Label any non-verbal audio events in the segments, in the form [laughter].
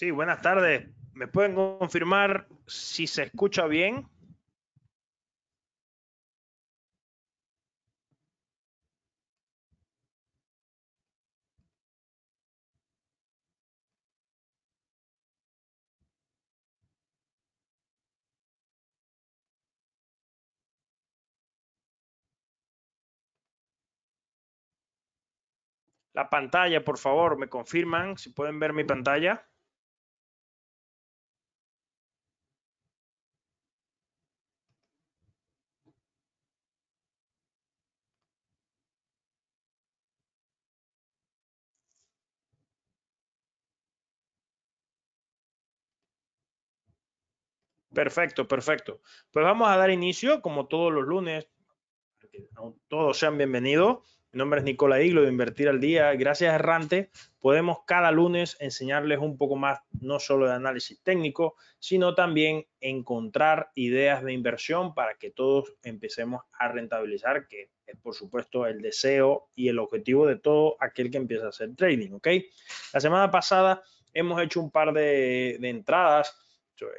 Sí, buenas tardes. ¿Me pueden confirmar si se escucha bien? La pantalla, por favor, me confirman si pueden ver mi pantalla. Perfecto, perfecto. Pues vamos a dar inicio, como todos los lunes, todos sean bienvenidos. Mi nombre es Nicola Iglo de Invertir al Día. Gracias, Errante. Podemos cada lunes enseñarles un poco más, no solo de análisis técnico, sino también encontrar ideas de inversión para que todos empecemos a rentabilizar, que es, por supuesto, el deseo y el objetivo de todo aquel que empieza a hacer trading. La semana pasada hemos hecho un par de, de entradas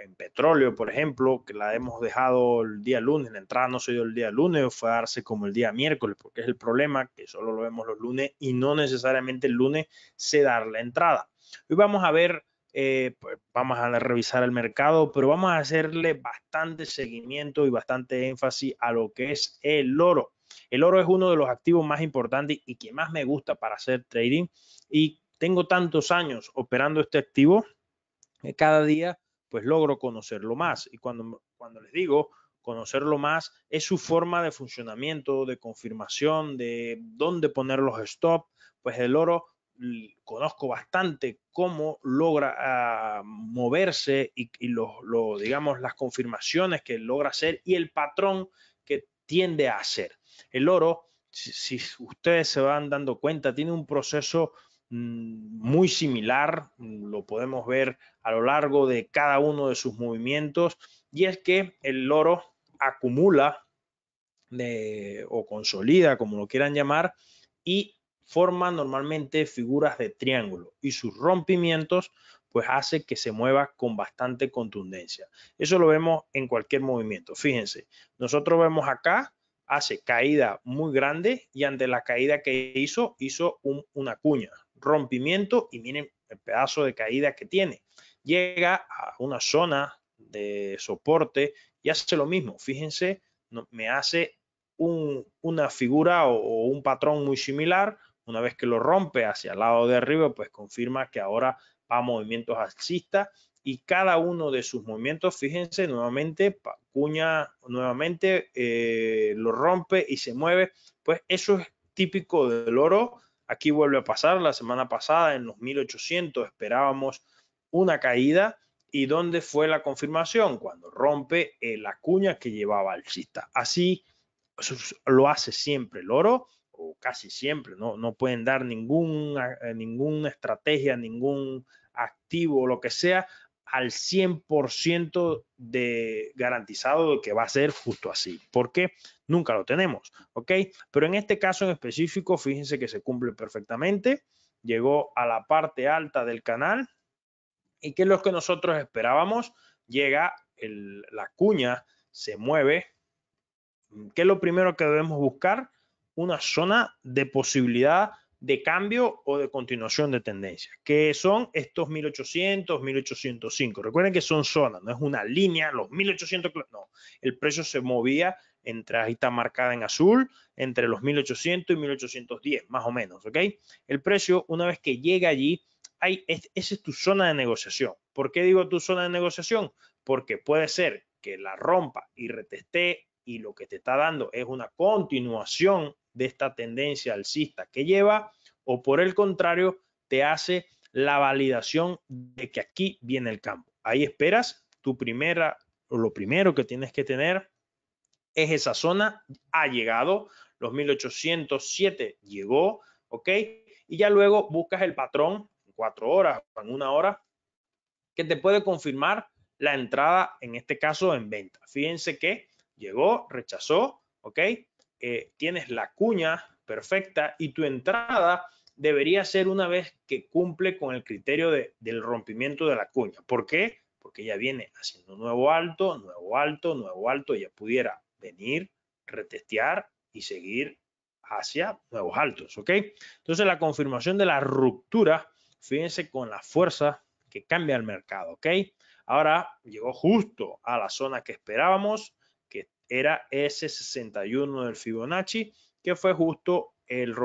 en petróleo, por ejemplo, que la hemos dejado el día lunes, la entrada no se dio el día lunes, fue a darse como el día miércoles, porque es el problema que solo lo vemos los lunes y no necesariamente el lunes se da la entrada. Hoy vamos a ver, eh, pues, vamos a revisar el mercado, pero vamos a hacerle bastante seguimiento y bastante énfasis a lo que es el oro. El oro es uno de los activos más importantes y que más me gusta para hacer trading y tengo tantos años operando este activo que cada día pues logro conocerlo más. Y cuando, cuando les digo conocerlo más, es su forma de funcionamiento, de confirmación, de dónde poner los stop, pues el oro conozco bastante cómo logra ah, moverse y, los, lo, digamos, las confirmaciones que logra hacer y el patrón que tiende a hacer. El oro, si ustedes se van dando cuenta, tiene un proceso Mm, muy similar, mm, lo podemos ver a lo largo de cada uno de sus movimientos, y es que el loro acumula eh, o consolida, como lo quieran llamar, y forma normalmente figuras de triángulo y sus rompimientos pues hace que se mueva con bastante contundencia. Eso lo vemos en cualquier movimiento. Fíjense, nosotros vemos acá, hace caída muy grande y ante la caída que hizo, hizo una cuña, rompimiento y miren el pedazo de caída que tiene. Llega a una zona de soporte y hace lo mismo. Fíjense, me hace una figura o, un patrón muy similar. Una vez que lo rompe hacia el lado de arriba, pues confirma que ahora va a movimientos alcistas y cada uno de sus movimientos, fíjense, nuevamente cuña, nuevamente eh, lo rompe y se mueve. Pues eso es típico del oro Aquí vuelve a pasar, la semana pasada en los 1800 esperábamos una caída y ¿dónde fue la confirmación? Cuando rompe eh, la cuña que llevaba alcista. Así lo hace siempre el oro o casi siempre, no, no pueden dar ninguna, eh, ninguna estrategia, ningún activo o lo que sea al 100% de garantizado de que va a ser justo así, porque nunca lo tenemos, ¿ok? Pero en este caso en específico, fíjense que se cumple perfectamente, llegó a la parte alta del canal y que es lo que nosotros esperábamos, llega la cuña, se mueve, ¿qué es lo primero que debemos buscar? Una zona de posibilidad de cambio o de continuación de tendencia, que son estos 1800, 1805. Recuerden que son zonas, no es una línea, los 1800, no, el precio se movía entre, ahí está marcada en azul, entre los 1800 y 1810, más o menos, ¿ok? El precio, una vez que llega allí, es, esa es tu zona de negociación. ¿Por qué digo tu zona de negociación? Porque puede ser que la rompa y reteste y lo que te está dando es una continuación de esta tendencia alcista que lleva, o por el contrario, te hace la validación de que aquí viene el campo. Ahí esperas tu primera, lo primero que tienes que tener es esa zona, ha llegado, los 1807 llegó, ¿ok? Y ya luego buscas el patrón en cuatro horas, en una hora, que te puede confirmar la entrada, en este caso en venta. Fíjense que llegó, rechazó, ¿ok? Eh, tienes la cuña perfecta y tu entrada debería ser una vez que cumple con el criterio del rompimiento de la cuña. ¿Por qué? Porque ya viene haciendo nuevo alto, nuevo alto, nuevo alto, ya pudiera venir, retestear y seguir hacia nuevos altos, ¿ok? Entonces la confirmación de la ruptura, fíjense con la fuerza que cambia el mercado, ¿ok? Ahora llegó justo a la zona que esperábamos, que era ese 61 del Fibonacci, que fue justo el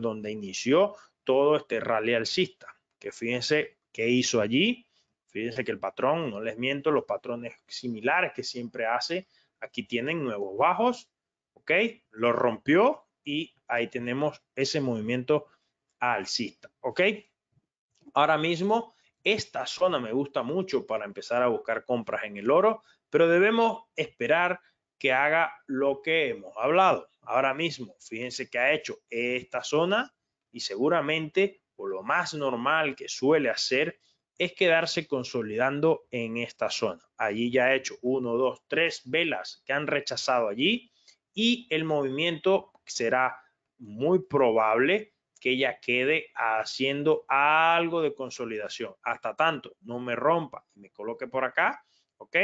donde inició todo este rally alcista, que fíjense qué hizo allí, fíjense que el patrón, no les miento, los patrones similares que siempre hace, aquí tienen nuevos bajos, ¿ok? Lo rompió y ahí tenemos ese movimiento alcista, ¿ok? Ahora mismo, esta zona me gusta mucho para empezar a buscar compras en el oro, pero debemos esperar que haga lo que hemos hablado. Ahora mismo, fíjense que ha hecho esta zona y seguramente, o lo más normal que suele hacer, es quedarse consolidando en esta zona. Allí ya ha hecho 1, 2, 3 velas que han rechazado allí y el movimiento será muy probable que ella quede haciendo algo de consolidación. Hasta tanto no me rompa y me coloque por acá, ¿ok?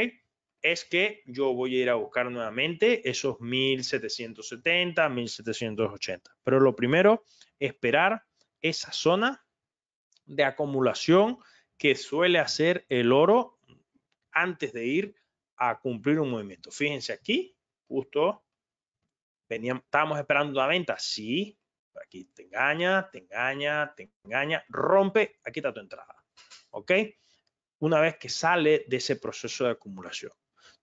es que yo voy a ir a buscar nuevamente esos 1770, 1780. Pero lo primero, esperar esa zona de acumulación que suele hacer el oro antes de ir a cumplir un movimiento. Fíjense aquí, justo veníamos, estábamos esperando una venta. Sí, aquí te engaña, te engaña, te engaña, rompe, aquí está tu entrada. ¿Ok? Una vez que sale de ese proceso de acumulación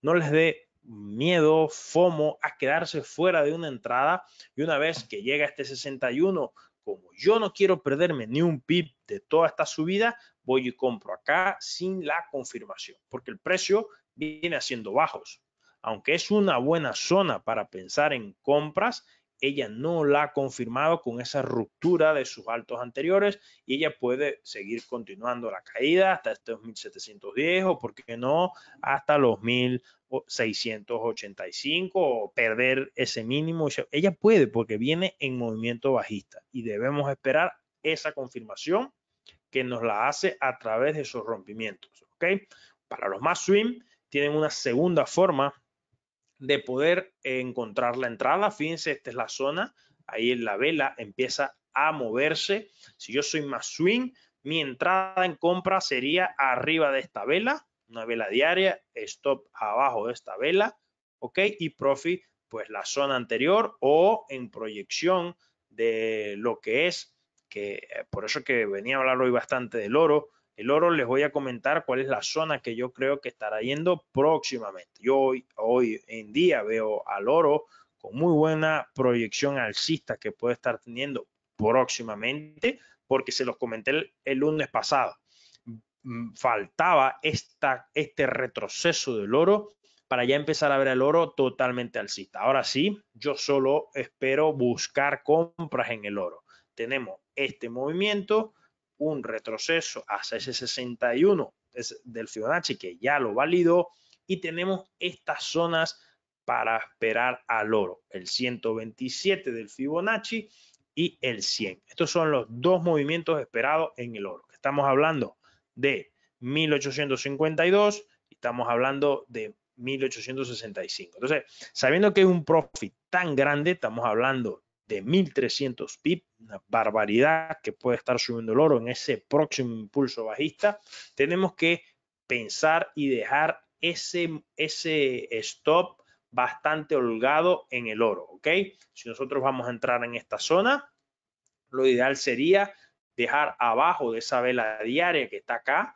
no les dé miedo, FOMO a quedarse fuera de una entrada y una vez que llega este 61, como yo no quiero perderme ni un pip de toda esta subida, voy y compro acá sin la confirmación, porque el precio viene haciendo bajos. Aunque es una buena zona para pensar en compras, ella no la ha confirmado con esa ruptura de sus altos anteriores y ella puede seguir continuando la caída hasta estos 1710 o, por qué no, hasta los 1685 o perder ese mínimo. Ella puede porque viene en movimiento bajista y debemos esperar esa confirmación que nos la hace a través de esos rompimientos. ¿ok? Para los más swing, tienen una segunda forma de poder encontrar la entrada. Fíjense, esta es la zona, ahí en la vela empieza a moverse. Si yo soy más swing, mi entrada en compra sería arriba de esta vela, una vela diaria, stop abajo de esta vela, ¿ok? Y profit, pues la zona anterior o en proyección de lo que es, que eh, por eso que venía a hablar hoy bastante del oro, el oro les voy a comentar cuál es la zona que yo creo que estará yendo próximamente. Yo hoy, en día veo al oro con muy buena proyección alcista que puede estar teniendo próximamente, porque se los comenté el, lunes pasado. Mm, mm, faltaba esta, este retroceso del oro para ya empezar a ver el oro totalmente alcista. Ahora sí, yo solo espero buscar compras en el oro. Tenemos este movimiento, un retroceso hasta ese 61 del Fibonacci que ya lo validó y tenemos estas zonas para esperar al oro, el 127 del Fibonacci y el 100. Estos son los dos movimientos esperados en el oro. Estamos hablando de 1852 y estamos hablando de 1865. Entonces, sabiendo que es un profit tan grande, estamos hablando de 1300 pip, una barbaridad que puede estar subiendo el oro en ese próximo impulso bajista, tenemos que pensar y dejar ese, ese stop bastante holgado en el oro, ¿ok? Si nosotros vamos a entrar en esta zona, lo ideal sería dejar abajo de esa vela diaria que está acá,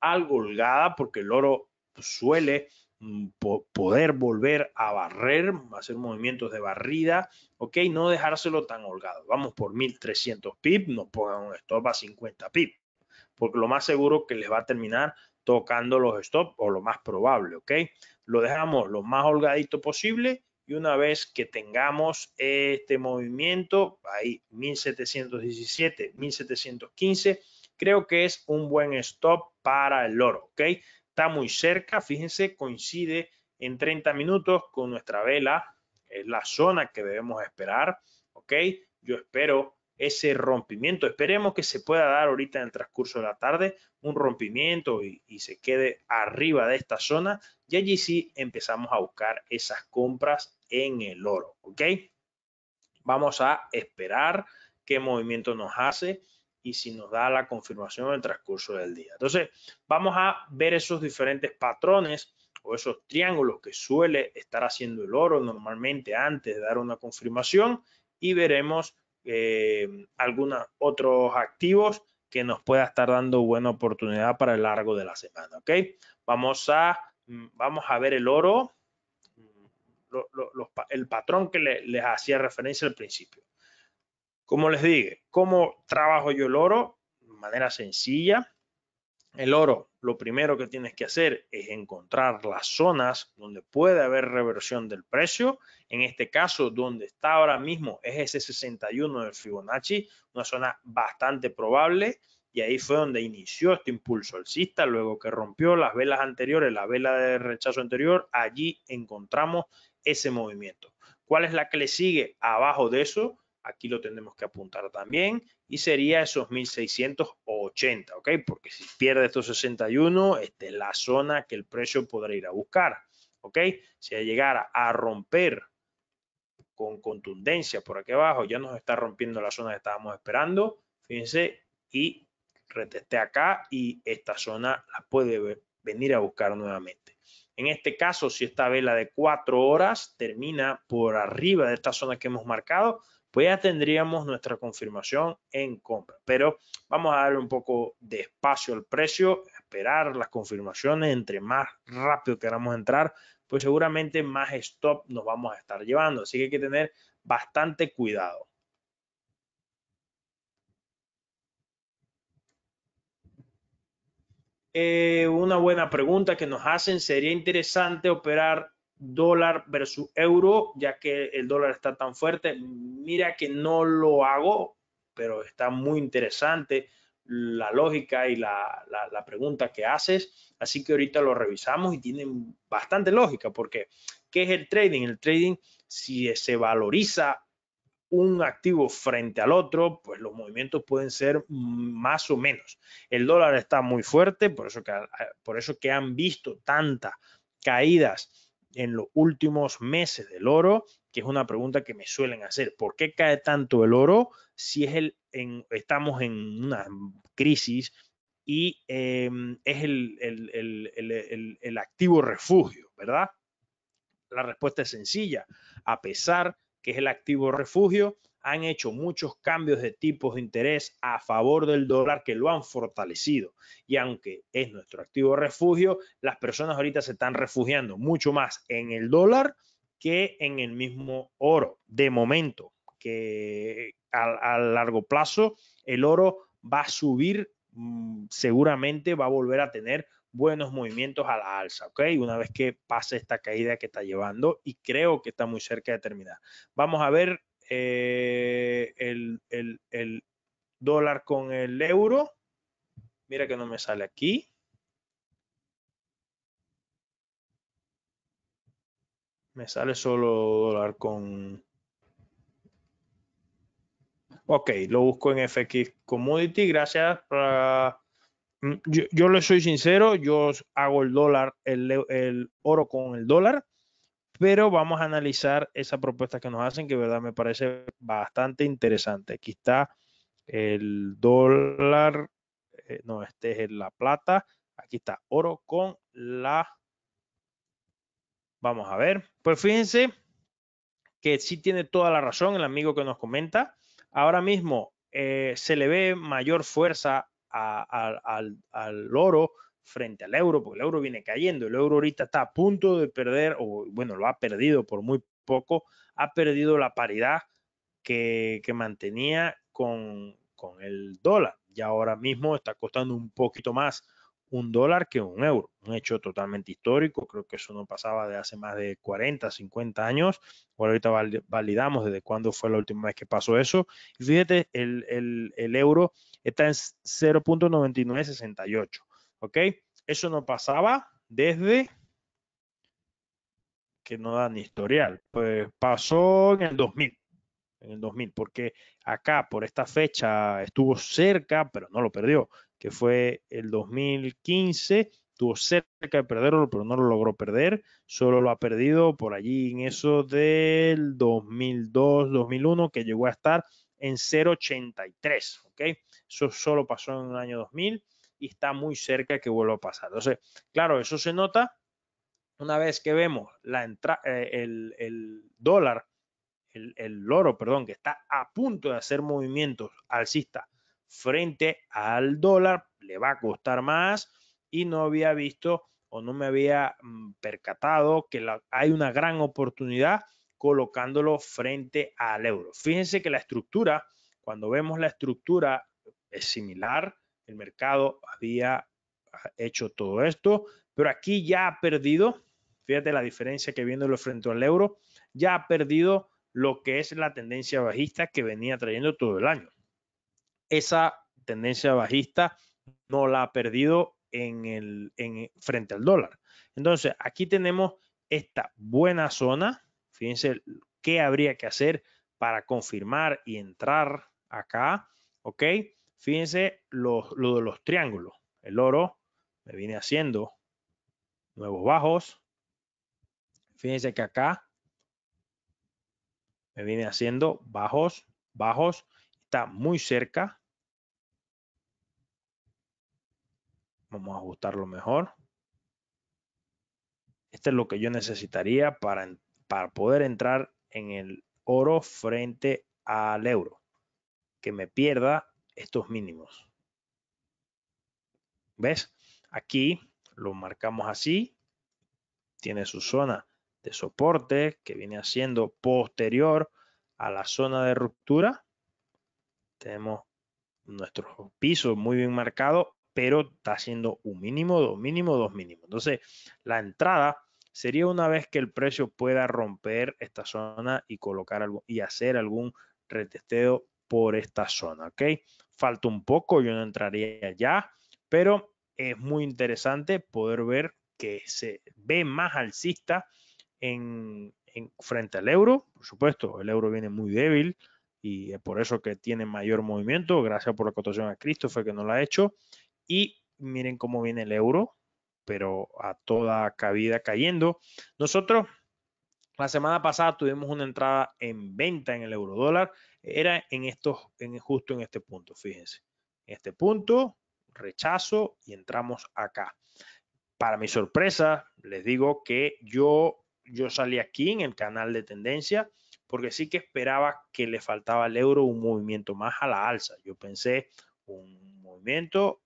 algo holgada, porque el oro suele Mm, poder volver a barrer, hacer movimientos de barrida, ok, no dejárselo tan holgado. Vamos por 1300 pips, no pongan un stop a 50 pip, porque lo más seguro que les va a terminar tocando los stop o lo más probable, ok. Lo dejamos lo más holgadito posible y una vez que tengamos este movimiento, ahí 1717, 1715, creo que es un buen stop para el oro, ok está muy cerca, fíjense, coincide en 30 minutos con nuestra vela, es la zona que debemos esperar, ¿ok? Yo espero ese rompimiento, esperemos que se pueda dar ahorita en el transcurso de la tarde un rompimiento y, y se quede arriba de esta zona y allí sí empezamos a buscar esas compras en el oro, ¿ok? Vamos a esperar qué movimiento nos hace y si nos da la confirmación en el transcurso del día. Entonces, vamos a ver esos diferentes patrones o esos triángulos que suele estar haciendo el oro normalmente antes de dar una confirmación y veremos eh, algunos otros activos que nos pueda estar dando buena oportunidad para el largo de la semana. ¿ok? Vamos, a, mm, vamos a ver el oro, el patrón que les hacía referencia al principio. Como les dije, ¿cómo trabajo yo el oro? De manera sencilla. El oro, lo primero que tienes que hacer es encontrar las zonas donde puede haber reversión del precio. En este caso, donde está ahora mismo es ese 61 del Fibonacci, una zona bastante probable. Y ahí fue donde inició este impulso alcista, luego que rompió las velas anteriores, la vela de rechazo anterior, allí encontramos ese movimiento. ¿Cuál es la que le sigue abajo de eso? aquí lo tenemos que apuntar también y sería esos 1680, ¿ok? Porque si pierde estos 61, esta es la zona que el precio podrá ir a buscar, ¿ok? Si llegara a romper con contundencia por aquí abajo, ya nos está rompiendo la zona que estábamos esperando, fíjense, y reteste acá y esta zona la puede venir a buscar nuevamente. En este caso, si esta vela de 4 horas termina por arriba de esta zona que hemos marcado, pues ya tendríamos nuestra confirmación en compra. Pero vamos a darle un poco de espacio al precio, esperar las confirmaciones. Entre más rápido queramos entrar, pues seguramente más stop nos vamos a estar llevando. Así que hay que tener bastante cuidado. Eh, una buena pregunta que nos hacen, ¿sería interesante operar dólar versus euro, ya que el dólar está tan fuerte. Mira que no lo hago, pero está muy interesante la lógica y la, pregunta que haces. Así que ahorita lo revisamos y tienen bastante lógica, porque ¿qué es el trading? El trading, si se valoriza un activo frente al otro, pues los movimientos pueden ser más o menos. El dólar está muy fuerte, por eso que, por eso que han visto tantas caídas en los últimos meses del oro, que es una pregunta que me suelen hacer. ¿Por qué cae tanto el oro si es el, estamos en una crisis y em, es el, el activo refugio, ¿verdad? La respuesta es sencilla. A pesar que es el activo refugio, han hecho muchos cambios de tipos de interés a favor del dólar que lo han fortalecido. Y aunque es nuestro activo refugio, las personas ahorita se están refugiando mucho más en el dólar que en el mismo oro, de momento, que a, largo plazo el oro va a subir, mm, seguramente va a volver a tener buenos movimientos a la alza, ¿ok? Una vez que pase esta caída que está llevando y creo que está muy cerca de terminar. Vamos a ver eh, el, dólar con el euro. Mira que no me sale aquí. Me sale solo dólar con... Ok, lo busco en FX Commodity. Gracias. Ah, mm, yo, le soy sincero, yo hago el dólar, el oro con el dólar pero vamos a analizar esa propuesta que nos hacen, que verdad me parece bastante interesante. Aquí está el dólar, eh, no, este es la plata, aquí está oro con la... Vamos a ver, pues fíjense que sí tiene toda la razón el amigo que nos comenta. Ahora mismo eh, se le ve mayor fuerza al, al oro frente al euro, porque el euro viene cayendo. El euro ahorita está a punto de perder, o bueno, lo ha perdido por muy poco, ha perdido la paridad que, que mantenía con, con el dólar. Y ahora mismo está costando un poquito más un dólar que un euro. Un hecho totalmente histórico, creo que eso no pasaba de hace más de 40, 50 años. ahora ahorita validamos desde cuándo fue la última vez que pasó eso. Y fíjate, el, el, el euro está en 0.9968. ¿Ok? Eso no pasaba desde que no dan historial. Pues pasó en el 2000, en el 2000, porque acá por esta fecha estuvo cerca, pero no lo perdió, que fue el 2015, estuvo cerca de perderlo, pero no lo logró perder, solo lo ha perdido por allí en eso del 2002, 2001, que llegó a estar en 0.83, ¿ok? Eso solo pasó en el año 2000 y está muy cerca que vuelva a pasar. Entonces, claro, eso se nota una vez que vemos la entra eh, el, el, dólar, el, oro, perdón, que está a punto de hacer movimientos alcista frente al dólar, le va a costar más y no había visto o no me había mm, percatado que hay una gran oportunidad colocándolo frente al euro. Fíjense que la estructura, cuando vemos la estructura, es similar el mercado había ah, hecho todo esto, pero aquí ya ha perdido, fíjate la diferencia que viéndolo frente al euro, ya ha perdido lo que es la tendencia bajista que venía trayendo todo el año. Esa tendencia bajista no la ha perdido en el, frente al dólar. Entonces, aquí tenemos esta buena zona. Fíjense qué habría que hacer para confirmar y entrar acá, ¿ok? Fíjense lo, de los triángulos. El oro me viene haciendo nuevos bajos. Fíjense que acá me viene haciendo bajos, bajos. Está muy cerca. Vamos a ajustarlo mejor. Este es lo que yo necesitaría para, para poder entrar en el oro frente al euro. Que me pierda estos mínimos. ¿Ves? Aquí lo marcamos así. Tiene su zona de soporte que viene haciendo posterior a la zona de ruptura. Tenemos nuestro piso muy bien marcado, pero está haciendo un mínimo, dos mínimos, dos mínimos. Entonces, la entrada sería una vez que el precio pueda romper esta zona y colocar algo y hacer algún retesteo por esta zona, ¿ok? falta un poco, yo no entraría ya, pero es muy interesante poder ver que se ve más alcista en, frente al euro. Por supuesto, el euro viene muy débil y es por eso que tiene mayor movimiento. Gracias por la cotación a Christopher que no lo ha hecho. Y miren cómo viene el euro, pero a toda cabida cayendo. Nosotros la semana pasada tuvimos una entrada en venta en el euro dólar era en estos, justo en este punto, fíjense. En este punto, rechazo y entramos acá. Para mi sorpresa, les digo que yo, yo salí aquí en el canal de tendencia porque sí que esperaba que le faltaba al euro un movimiento más a la alza. Yo pensé un movimiento,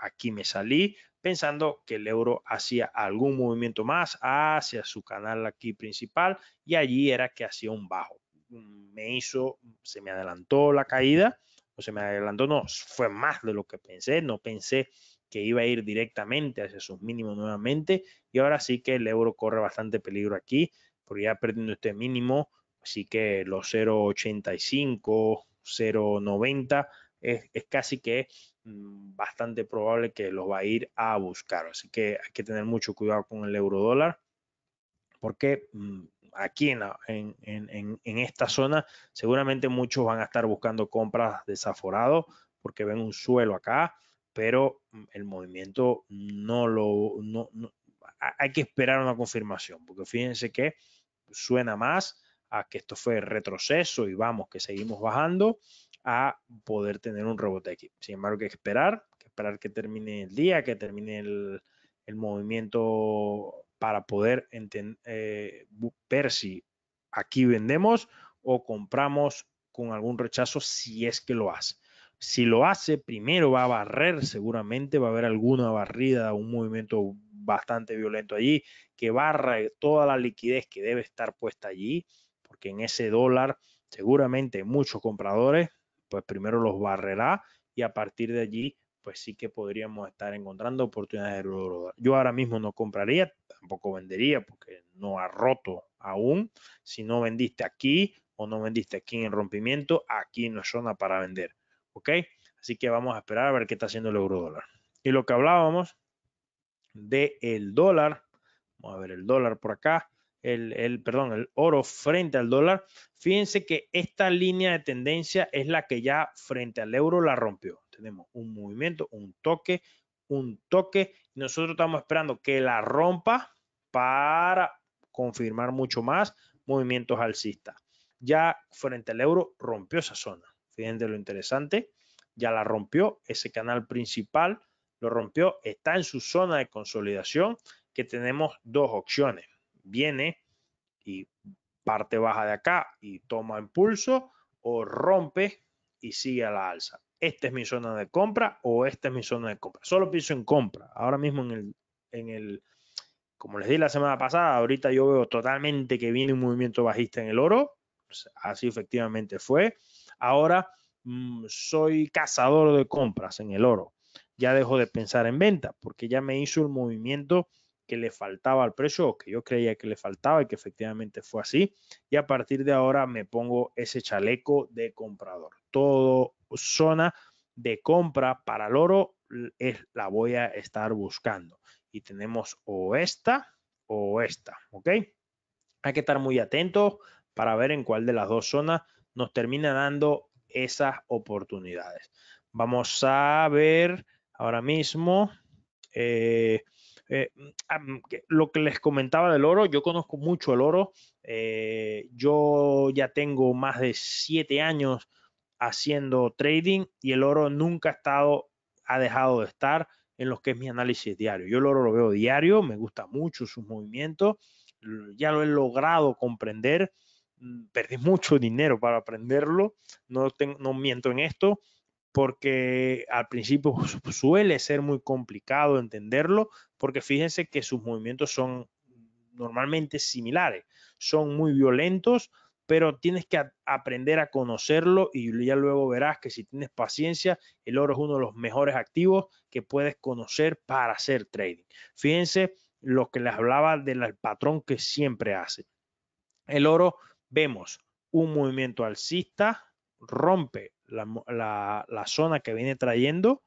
aquí me salí pensando que el euro hacía algún movimiento más hacia su canal aquí principal y allí era que hacía un bajo me hizo, se me adelantó la caída, o se me adelantó, no, fue más de lo que pensé, no pensé que iba a ir directamente hacia sus mínimos nuevamente, y ahora sí que el euro corre bastante peligro aquí, porque ya perdiendo este mínimo, así que los 0,85, 0,90 es, es casi que mm, bastante probable que los va a ir a buscar. Así que hay que tener mucho cuidado con el euro dólar porque mm, aquí en, en, esta zona, seguramente muchos van a estar buscando compras desaforados porque ven un suelo acá, pero mm, el movimiento no lo... No, hay que esperar una confirmación, porque fíjense que suena más a que esto fue retroceso y vamos, que seguimos bajando, a poder tener un robot aquí. Sin embargo, hay que esperar, que esperar que termine el día, que termine el, el movimiento para poder eh, ver si aquí vendemos o compramos con algún rechazo si es que lo hace. Si lo hace, primero va a barrer, seguramente va a haber alguna barrida, un movimiento bastante violento allí, que barra toda la liquidez que debe estar puesta allí, porque en ese dólar seguramente muchos compradores, pues primero los barrerá y a partir de allí, pues sí que podríamos estar encontrando oportunidades de Yo ahora mismo no compraría, tampoco vendería porque no ha roto aún. Si no vendiste aquí o no vendiste aquí en el rompimiento, aquí no es zona para vender. ¿Ok? Así que vamos a esperar a ver qué está haciendo el euro dólar. Y lo que hablábamos de el dólar, vamos a ver el dólar por acá, el, el, perdón, el oro frente al dólar. Fíjense que esta línea de tendencia es la que ya frente al euro la rompió. Tenemos un movimiento, un toque, un toque. Nosotros estamos esperando que la rompa para confirmar mucho más movimientos alcistas. Ya frente al euro rompió esa zona. Fíjense lo interesante, ya la rompió, ese canal principal lo rompió, está en su zona de consolidación, que tenemos dos opciones. Viene y parte baja de acá y toma impulso o rompe y sigue a la alza. Esta es mi zona de compra o esta es mi zona de compra. Solo pienso en compra. Ahora mismo en el, en el como les di la semana pasada, ahorita yo veo totalmente que viene un movimiento bajista en el oro. Pues, así efectivamente fue. Ahora mm, soy cazador de compras en el oro. Ya dejo de pensar en venta porque ya me hizo el movimiento que le faltaba al precio o que yo creía que le faltaba y que efectivamente fue así. Y a partir de ahora me pongo ese chaleco de comprador. Todo zona de compra para el oro la voy a estar buscando y tenemos o esta o esta, ¿ok? Hay que estar muy atentos para ver en cuál de las dos zonas nos termina dando esas oportunidades. Vamos a ver ahora mismo eh, eh, lo que les comentaba del oro. Yo conozco mucho el oro. Eh, yo ya tengo más de siete años haciendo trading y el oro nunca ha estado, ha dejado de estar en los que es mi análisis diario. Yo lo veo diario, me gusta mucho sus movimientos, ya lo he logrado comprender, mm, perdí mucho dinero para aprenderlo, no, no miento en esto, porque al principio suele ser muy complicado entenderlo, porque fíjense que sus movimientos son mm, normalmente similares, son muy violentos, pero tienes que aprender a conocerlo y ya luego verás que si tienes paciencia, el oro es uno de los mejores activos que puedes conocer para hacer trading. Fíjense lo que les hablaba del patrón que siempre hace. El oro, vemos un movimiento alcista, rompe la, zona que viene trayendo,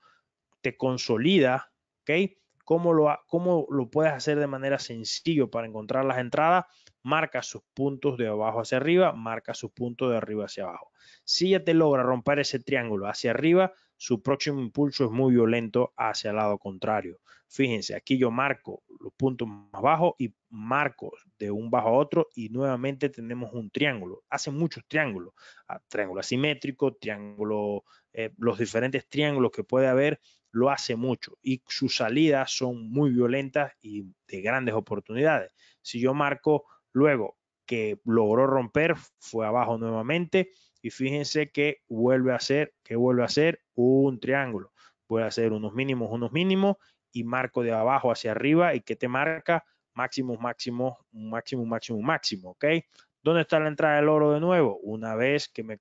te consolida, ¿ok? ¿Cómo lo, ¿Cómo lo puedes hacer de manera sencillo para encontrar las entradas? marca sus puntos de abajo hacia arriba, marca sus puntos de arriba hacia abajo. Si ya te logra romper ese triángulo hacia arriba, su próximo impulso es muy violento hacia el lado contrario. Fíjense, aquí yo marco los puntos más bajos y marco de un bajo a otro y nuevamente tenemos un triángulo. Hace muchos triángulos, ah, triángulo asimétrico, triángulo, eh, los diferentes triángulos que puede haber, lo hace mucho y sus salidas son muy violentas y de grandes oportunidades. Si yo marco Luego, que logró romper, fue abajo nuevamente y fíjense que vuelve a hacer, que vuelve a hacer un triángulo. puede a hacer unos mínimos, unos mínimos y marco de abajo hacia arriba y que te marca máximo, máximo, máximo, máximo, máximo, ¿ok? ¿Dónde está la entrada del oro de nuevo? Una vez que me,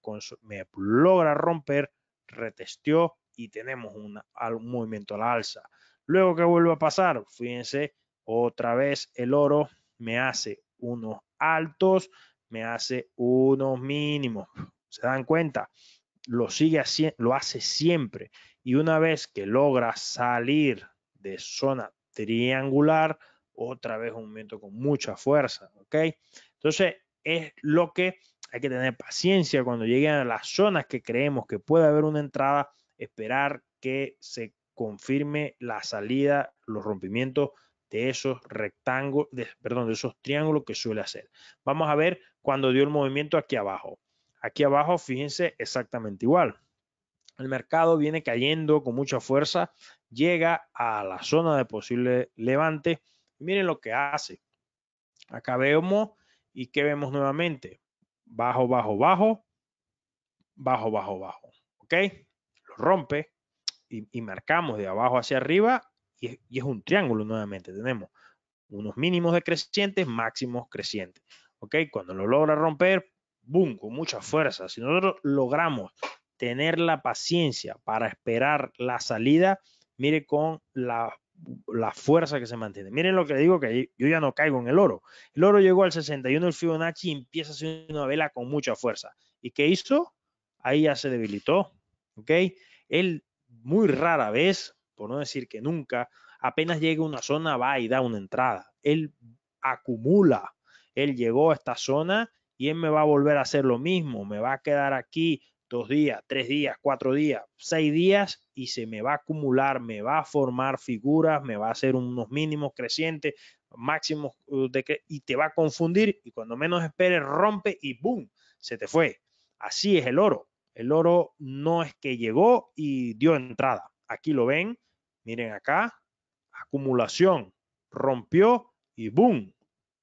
logra romper, retesteó y tenemos un movimiento a la alza. Luego que vuelve a pasar, fíjense, otra vez el oro me hace unos altos, me hace unos mínimos. ¿Se dan cuenta? Lo sigue haciendo, lo hace siempre. Y una vez que logra salir de zona triangular, otra vez un momento con mucha fuerza, ¿ok? Entonces, es lo que hay que tener paciencia cuando lleguen a las zonas que creemos que puede haber una entrada, esperar que se confirme la salida, los rompimientos de esos rectángulos, perdón, de esos triángulos que suele hacer. Vamos a ver cuando dio el movimiento aquí abajo. Aquí abajo, fíjense, exactamente igual. El mercado viene cayendo con mucha fuerza, llega a la zona de posible levante. Miren lo que hace. Acá vemos y qué vemos nuevamente. Bajo, bajo, bajo, bajo, bajo, bajo. ¿Ok? Lo rompe y marcamos de abajo hacia arriba y es, un triángulo nuevamente. Tenemos unos mínimos decrecientes, máximos crecientes. ¿Ok? Cuando lo logra romper, boom, con mucha fuerza. Si nosotros logramos tener la paciencia para esperar la salida, mire con la, fuerza que se mantiene. Miren lo que digo, que yo ya no caigo en el oro. El oro llegó al 61 el Fibonacci y empieza a hacer una vela con mucha fuerza. ¿Y qué hizo? Ahí ya se debilitó. ¿Ok? Él muy rara vez por no decir que nunca, apenas llega una zona, va y da una entrada. Él acumula. Él llegó a esta zona y él me va a volver a hacer lo mismo. Me va a quedar aquí dos días, tres días, cuatro días, seis días y se me va a acumular, me va a formar figuras, me va a hacer unos mínimos crecientes, máximos uh, de y te va a confundir y cuando menos esperes rompe y boom, se te fue. Así es el oro. El oro no es que llegó y dio entrada. Aquí lo ven, Miren acá, acumulación, rompió y boom.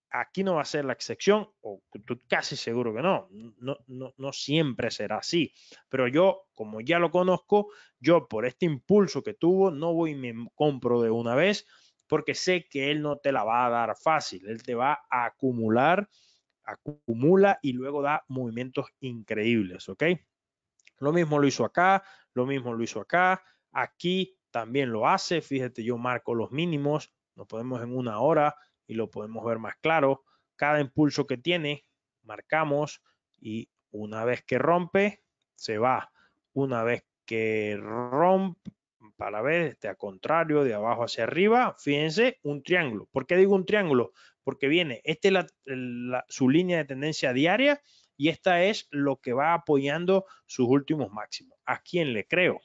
Aquí no va a ser la excepción, o casi seguro que no. No, no, siempre será así. Pero yo, como ya lo conozco, yo por este impulso que tuvo, no voy y me compro de una vez, porque sé que él no te la va a dar fácil. Él te va a acumular, acumula y luego da movimientos increíbles, ¿ok? Lo mismo lo hizo acá, lo mismo lo hizo acá. Aquí también lo hace. Fíjate, yo marco los mínimos, nos podemos en una hora y lo podemos ver más claro. Cada impulso que tiene, marcamos y una vez que rompe, se va. Una vez que rompe, para ver, este a contrario, de abajo hacia arriba, fíjense, un triángulo. ¿Por qué digo un triángulo? Porque viene, esta es su línea de tendencia diaria y esta es lo que va apoyando sus últimos máximos. ¿A quién le creo?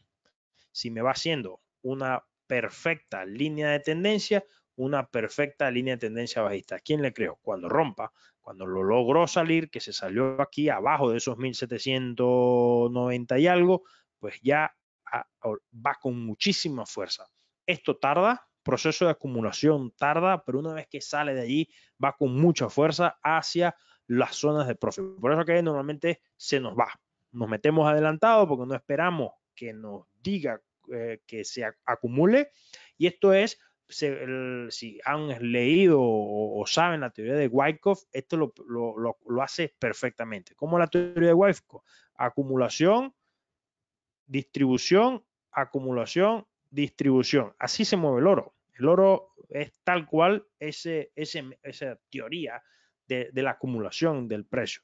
Si me va haciendo una perfecta línea de tendencia, una perfecta línea de tendencia bajista. ¿Quién le creo? Cuando rompa, cuando lo logró salir, que se salió aquí abajo de esos 1790 y algo, pues ya va con muchísima fuerza. Esto tarda, proceso de acumulación tarda, pero una vez que sale de allí va con mucha fuerza hacia las zonas de profit. Por eso que normalmente se nos va. Nos metemos adelantado porque no esperamos que nos diga eh, que se acumule. Y esto es, si han leído o, saben la teoría de Wyckoff, esto lo, hace perfectamente. como la teoría de Wyckoff? Acumulación, distribución, acumulación, distribución. Así se mueve el oro. El oro es tal cual ese, ese, esa teoría de, de, la acumulación del precio.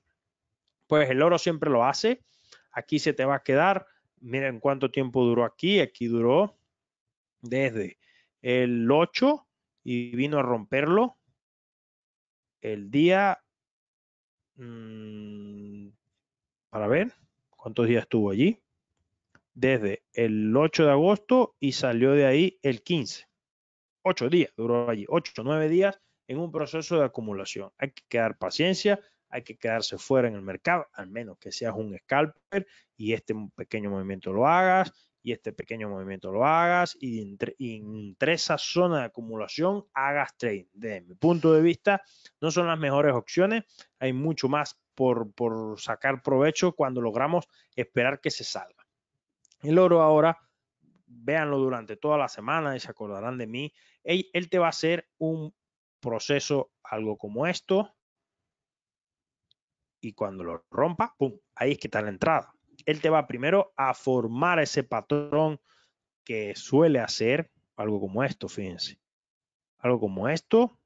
Pues el oro siempre lo hace. Aquí se te va a quedar miren cuánto tiempo duró aquí, aquí duró desde el 8 y vino a romperlo el día, mm, para ver cuántos días estuvo allí, desde el 8 de agosto y salió de ahí el 15. Ocho días duró allí, ocho, nueve días en un proceso de acumulación. Hay que quedar paciencia, hay que quedarse fuera en el mercado, al menos que seas un scalper y este pequeño movimiento lo hagas y este pequeño movimiento lo hagas y entre, esa zona de acumulación hagas trade. Desde mi punto de vista, no son las mejores opciones, hay mucho más por, sacar provecho cuando logramos esperar que se salga. El oro ahora véanlo durante toda la semana y se acordarán de mí. él, te va a hacer un proceso algo como esto, y cuando lo rompa, Ahí es que está la entrada. Él te va primero a formar ese patrón que suele hacer algo como esto, fíjense. Algo como esto.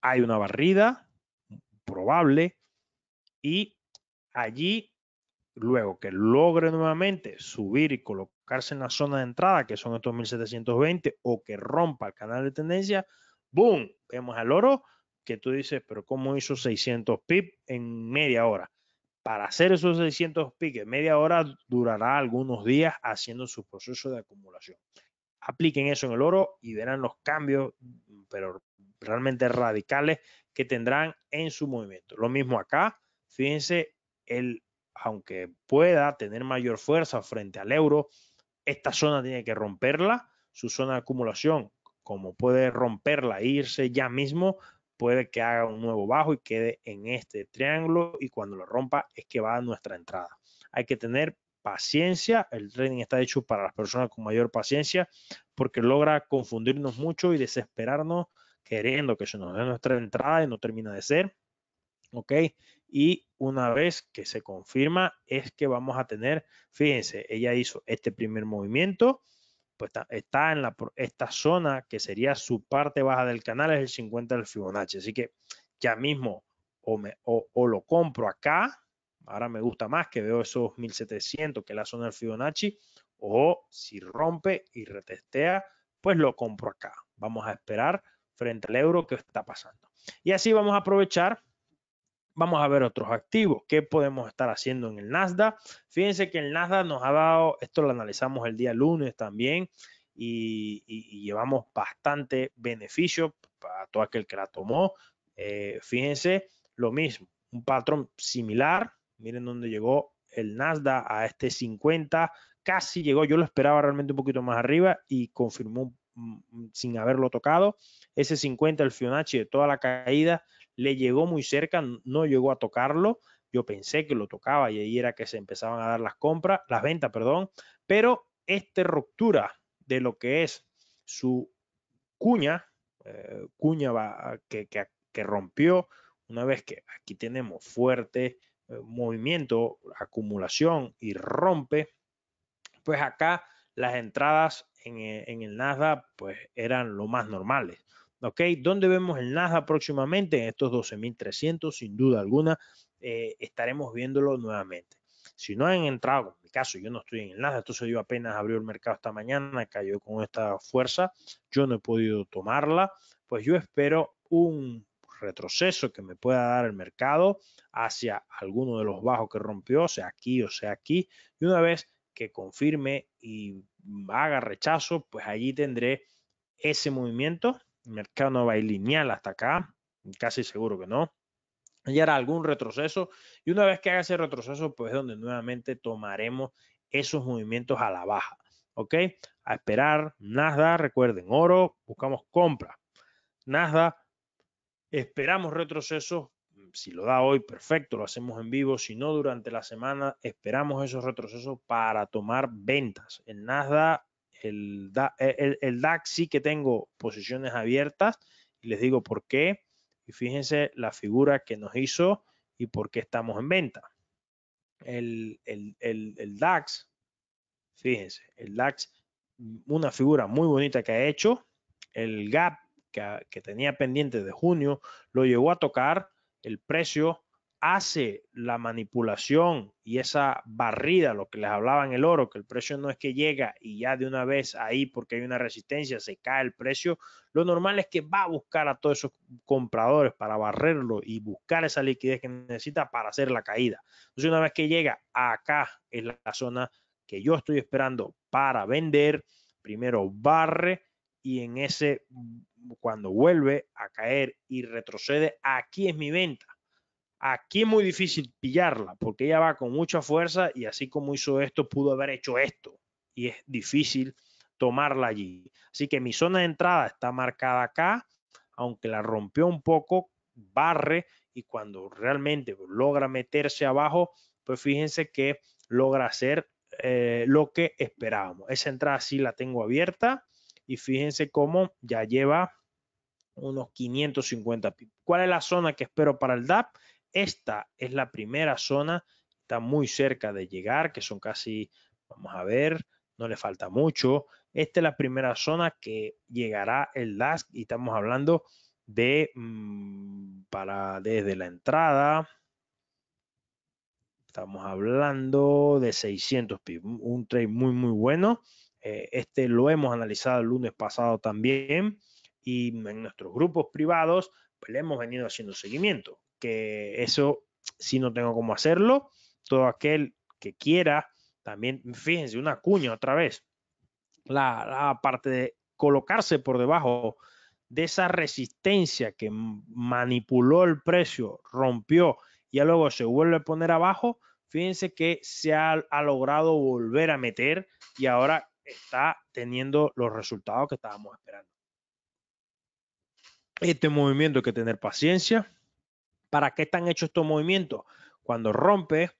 Hay una barrida probable y allí luego que logre nuevamente subir y colocarse en la zona de entrada, que son estos 1720, o que rompa el canal de tendencia, ¡boom! Vemos al oro que tú dices, pero ¿cómo hizo 600 pip en media hora? Para hacer esos 600 en media hora durará algunos días haciendo su proceso de acumulación. Apliquen eso en el oro y verán los cambios, pero realmente radicales que tendrán en su movimiento. Lo mismo acá, fíjense, el, aunque pueda tener mayor fuerza frente al euro, esta zona tiene que romperla, su zona de acumulación, como puede romperla e irse ya mismo, puede que haga un nuevo bajo y quede en este triángulo y cuando lo rompa es que va a nuestra entrada. Hay que tener paciencia, el trading está hecho para las personas con mayor paciencia porque logra confundirnos mucho y desesperarnos queriendo que se nos dé nuestra entrada y no termina de ser. ¿Ok? Y una vez que se confirma es que vamos a tener, fíjense, ella hizo este primer movimiento, pues está, en esta zona que sería su parte baja del canal, es el 50 del Fibonacci. Así que ya mismo o, o, lo compro acá, ahora me gusta más que veo esos 1700, que la zona del Fibonacci, o si rompe y retestea, pues lo compro acá. Vamos a esperar frente al euro que está pasando. Y así vamos a aprovechar Vamos a ver otros activos. ¿Qué podemos estar haciendo en el Nasdaq? Fíjense que el Nasdaq nos ha dado, esto lo analizamos el día lunes también, y, llevamos bastante beneficio para todo aquel que la tomó. Eh, fíjense lo mismo, un patrón similar. Miren dónde llegó el Nasdaq a este 50. Casi llegó, yo lo esperaba realmente un poquito más arriba y confirmó mm, mm, sin haberlo tocado. Ese 50, el Fibonacci de toda la caída, le llegó muy cerca, no llegó a tocarlo. Yo pensé que lo tocaba y ahí era que se empezaban a dar las compras, las ventas, perdón. Pero esta ruptura de lo que es su cuña, eh, cuña que, rompió, una vez que aquí tenemos fuerte eh, movimiento, acumulación y rompe, pues acá las entradas en, eh, el Nasdaq pues eran lo más normales. ¿ok? ¿Dónde vemos el Nasdaq próximamente? En estos 12.300, sin duda alguna, eh, estaremos viéndolo nuevamente. Si no han entrado, en mi caso, yo no estoy en el Nasdaq, entonces yo apenas abrió el mercado esta mañana, cayó con esta fuerza, yo no he podido tomarla, pues yo espero un retroceso que me pueda dar el mercado hacia alguno de los bajos que rompió, sea aquí o sea aquí, y una vez que confirme y haga rechazo, pues allí tendré ese movimiento mercado no va a ir lineal hasta acá, casi seguro que no. y hará algún retroceso y una vez que haga ese retroceso, pues es donde nuevamente tomaremos esos movimientos a la baja. ¿Ok? A esperar Nasdaq, recuerden, oro, buscamos compra. Nasdaq, esperamos retroceso, Si lo da hoy, perfecto, lo hacemos en vivo. Si no, durante la semana esperamos esos retrocesos para tomar ventas. en Nasdaq eh, el, el, DAX sí que tengo posiciones abiertas y les digo por qué. Y fíjense la figura que nos hizo y por qué estamos en venta. El, el, el, DAX, fíjense, el DAX, una figura muy bonita que ha hecho, el gap que, que, tenía pendiente de junio, lo llegó a tocar, el precio hace la manipulación y esa barrida, lo que les hablaba en el oro, que el precio no es que llega y ya de una vez ahí porque hay una resistencia se cae el precio, lo normal es que va a buscar a todos esos compradores para barrerlo y buscar esa liquidez que necesita para hacer la caída. Entonces una vez que llega acá en la zona que yo estoy esperando para vender, primero barre y en ese mm, cuando vuelve a caer y retrocede, aquí es mi venta Aquí es muy difícil pillarla porque ella va con mucha fuerza y así como hizo esto, pudo haber hecho esto. Y es difícil tomarla allí. Así que mi zona de entrada está marcada acá, aunque la rompió un poco, barre y cuando realmente logra meterse abajo, pues fíjense que logra hacer eh, lo que esperábamos. Esa entrada sí la tengo abierta y fíjense cómo ya lleva unos 550 pips. ¿Cuál es la zona que espero para el DAP? Esta es la primera zona, está muy cerca de llegar, que son casi, vamos a ver, no le falta mucho. Esta es la primera zona que llegará el last y estamos hablando de mm, para desde la entrada. Estamos hablando de 600 pips, un trade muy, muy bueno. Eh, este lo hemos analizado el lunes pasado también y en nuestros grupos privados pues, le hemos venido haciendo seguimiento que eso si no tengo cómo hacerlo. Todo aquel que quiera, también, fíjense, una cuña otra vez. La, parte de colocarse por debajo de esa resistencia que manipuló el precio, rompió y luego se vuelve a poner abajo, fíjense que se ha, ha, logrado volver a meter y ahora está teniendo los resultados que estábamos esperando. Este movimiento hay que tener paciencia, ¿Para qué están hechos estos movimientos? Cuando rompe,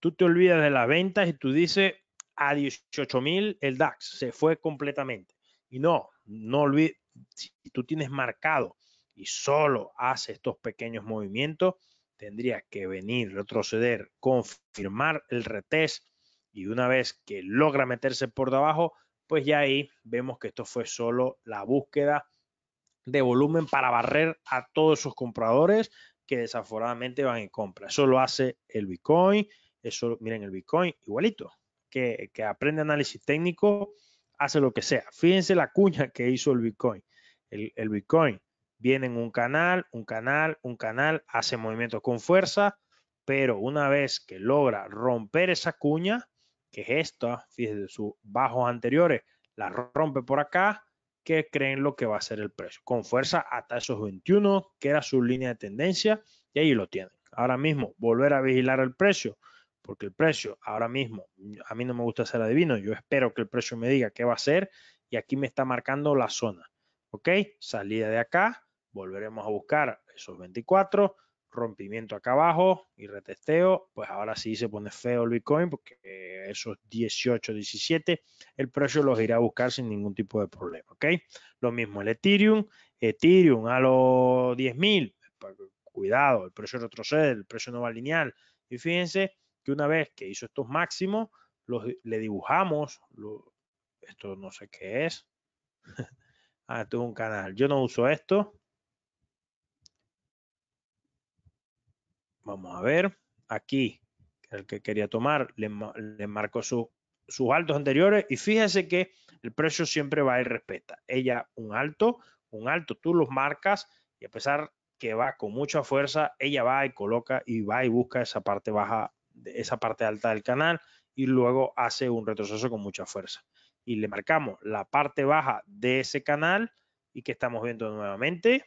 tú te olvidas de las ventas y tú dices a 18.000 el DAX se fue completamente. Y no, no olvides, si tú tienes marcado y solo hace estos pequeños movimientos, tendría que venir, retroceder, confirmar el retest y una vez que logra meterse por debajo, pues ya ahí vemos que esto fue solo la búsqueda de volumen para barrer a todos sus compradores que desaforadamente van en compra. Eso lo hace el Bitcoin, eso, miren, el Bitcoin igualito, que, aprende análisis técnico, hace lo que sea. Fíjense la cuña que hizo el Bitcoin. El, el Bitcoin viene en un canal, un canal, un canal, hace movimientos con fuerza, pero una vez que logra romper esa cuña, que es esta, fíjense, sus bajos anteriores, la rompe por acá, que creen lo que va a ser el precio. Con fuerza hasta esos 21, que era su línea de tendencia, y ahí lo tienen. Ahora mismo, volver a vigilar el precio, porque el precio ahora mismo, a mí no me gusta ser adivino, yo espero que el precio me diga qué va a ser, y aquí me está marcando la zona. ¿Ok? Salida de acá, volveremos a buscar esos 24, rompimiento acá abajo y retesteo, pues ahora sí se pone feo el Bitcoin porque esos 18, 17, el precio los irá a buscar sin ningún tipo de problema, ¿ok? Lo mismo el Ethereum, Ethereum a los 10.000, cuidado, el precio retrocede, el precio no va lineal. Y fíjense que una vez que hizo estos máximos, los, le dibujamos, esto no sé qué es, [laughs] ah, esto un canal, yo no uso esto, Vamos a ver, aquí, el que quería tomar, le, le marcó sus altos anteriores y fíjese que el precio siempre va y respeta. Ella un alto, un alto, tú los marcas y a pesar que va con mucha fuerza, ella va y coloca y va y busca esa parte baja, esa parte alta del canal y luego hace un retroceso con mucha fuerza. Y le marcamos la parte baja de ese canal y que estamos viendo nuevamente,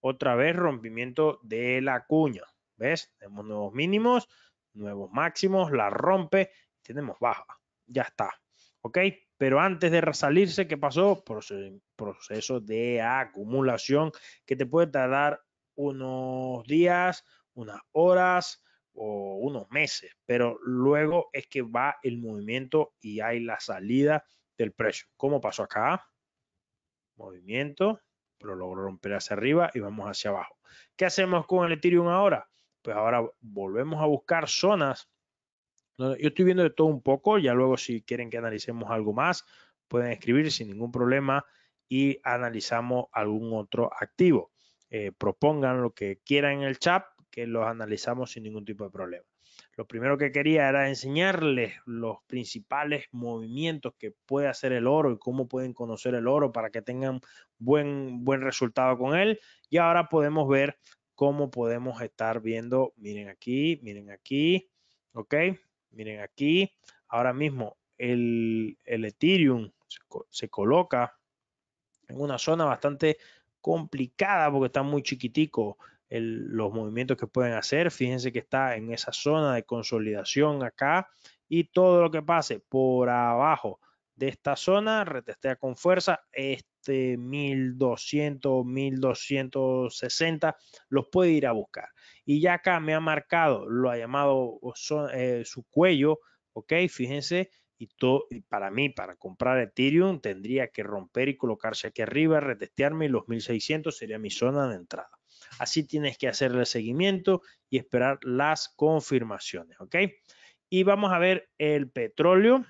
otra vez rompimiento de la cuña. ¿Ves? Tenemos nuevos mínimos, nuevos máximos, la rompe, tenemos baja. Ya está. ¿Ok? Pero antes de salirse, ¿qué pasó? Proceso de acumulación que te puede tardar unos días, unas horas o unos meses, pero luego es que va el movimiento y hay la salida del precio. ¿Cómo pasó acá? Movimiento, pero logró romper hacia arriba y vamos hacia abajo. ¿Qué hacemos con el Ethereum ahora? pues ahora volvemos a buscar zonas. Yo estoy viendo de todo un poco, ya luego si quieren que analicemos algo más, pueden escribir sin ningún problema y analizamos algún otro activo. Eh, propongan lo que quieran en el chat, que los analizamos sin ningún tipo de problema. Lo primero que quería era enseñarles los principales movimientos que puede hacer el oro y cómo pueden conocer el oro para que tengan buen, buen resultado con él. Y ahora podemos ver cómo podemos estar viendo, miren aquí, miren aquí, ok, miren aquí. Ahora mismo el, Ethereum se, coloca en una zona bastante complicada porque está muy chiquitico los movimientos que pueden hacer. Fíjense que está en esa zona de consolidación acá y todo lo que pase por abajo de esta zona retestea con fuerza. este, 1200, este, 1260, los puede ir a buscar. Y ya acá me ha marcado, lo ha llamado eh, su cuello, ¿ok? Fíjense, y, todo, para mí, para comprar Ethereum, tendría que romper y colocarse aquí arriba, retestearme y los 1600 sería mi zona de entrada. Así tienes que hacer el seguimiento y esperar las confirmaciones, ¿ok? Y vamos a ver el petróleo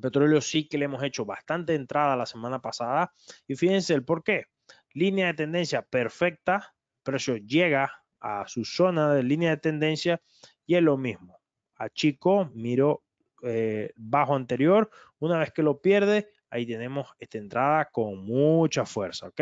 petróleo sí que le hemos hecho bastante entrada la semana pasada. Y fíjense el por qué. Línea de tendencia perfecta, precio llega a su zona de línea de tendencia y es lo mismo. A chico, miro eh, bajo anterior. Una vez que lo pierde, ahí tenemos esta entrada con mucha fuerza, ¿ok?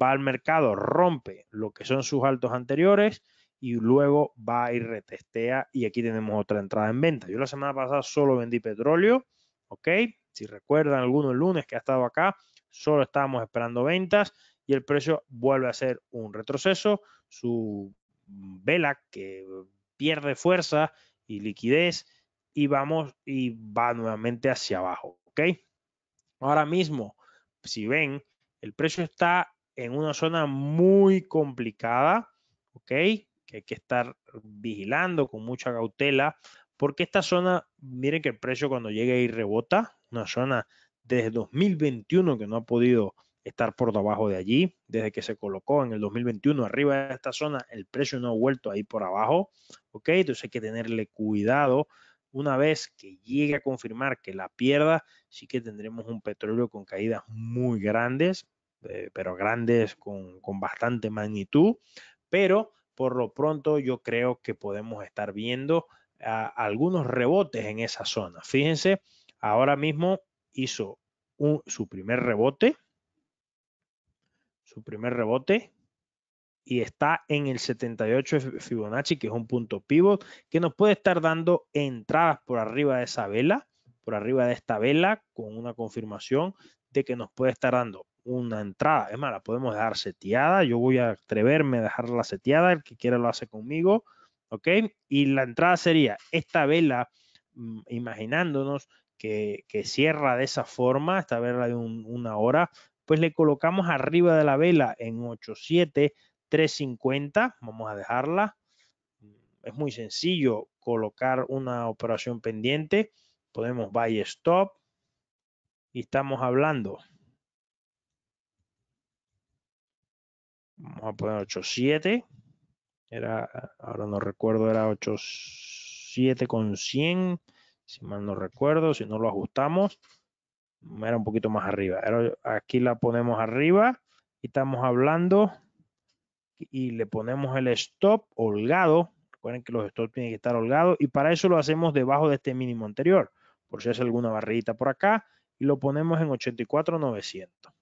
Va al mercado, rompe lo que son sus altos anteriores y luego va y retestea y aquí tenemos otra entrada en venta. Yo la semana pasada solo vendí petróleo ¿ok? Si recuerdan algunos lunes que ha estado acá, solo estábamos esperando ventas y el precio vuelve a ser un retroceso, su vela que pierde fuerza y liquidez y vamos y va nuevamente hacia abajo, ¿ok? Ahora mismo, si ven, el precio está en una zona muy complicada, ¿ok? Que hay que estar vigilando con mucha cautela porque esta zona, miren que el precio cuando llega ahí rebota, una zona desde 2021 que no ha podido estar por debajo de allí, desde que se colocó en el 2021 arriba de esta zona, el precio no ha vuelto ahí por abajo, ¿ok? Entonces hay que tenerle cuidado. Una vez que llegue a confirmar que la pierda, sí que tendremos un petróleo con caídas muy grandes, eh, pero grandes con, con bastante magnitud, pero por lo pronto yo creo que podemos estar viendo algunos rebotes en esa zona. Fíjense, ahora mismo hizo su primer rebote, su primer rebote, y está en el 78 Fibonacci, que es un punto pivot, que nos puede estar dando entradas por arriba de esa vela, por arriba de esta vela, con una confirmación de que nos puede estar dando una entrada. Es más, la podemos dejar seteada. Yo voy a atreverme a dejarla seteada. El que quiera lo hace conmigo. ¿ok? Y la entrada sería esta vela, mm, imaginándonos que, cierra de esa forma, esta vela de una hora, pues le colocamos arriba de la vela en 8.7, 3.50, vamos a dejarla. Es muy sencillo colocar una operación pendiente, podemos buy stop y estamos hablando. Vamos a poner 87 era, ahora no recuerdo, era 8.7 con 100, si mal no recuerdo, si no lo ajustamos, era un poquito más arriba. aquí la ponemos arriba y estamos hablando y le ponemos el stop holgado. Recuerden que los stop tienen que estar holgados y para eso lo hacemos debajo de este mínimo anterior, por si hace alguna barrita por acá y lo ponemos en 84,900.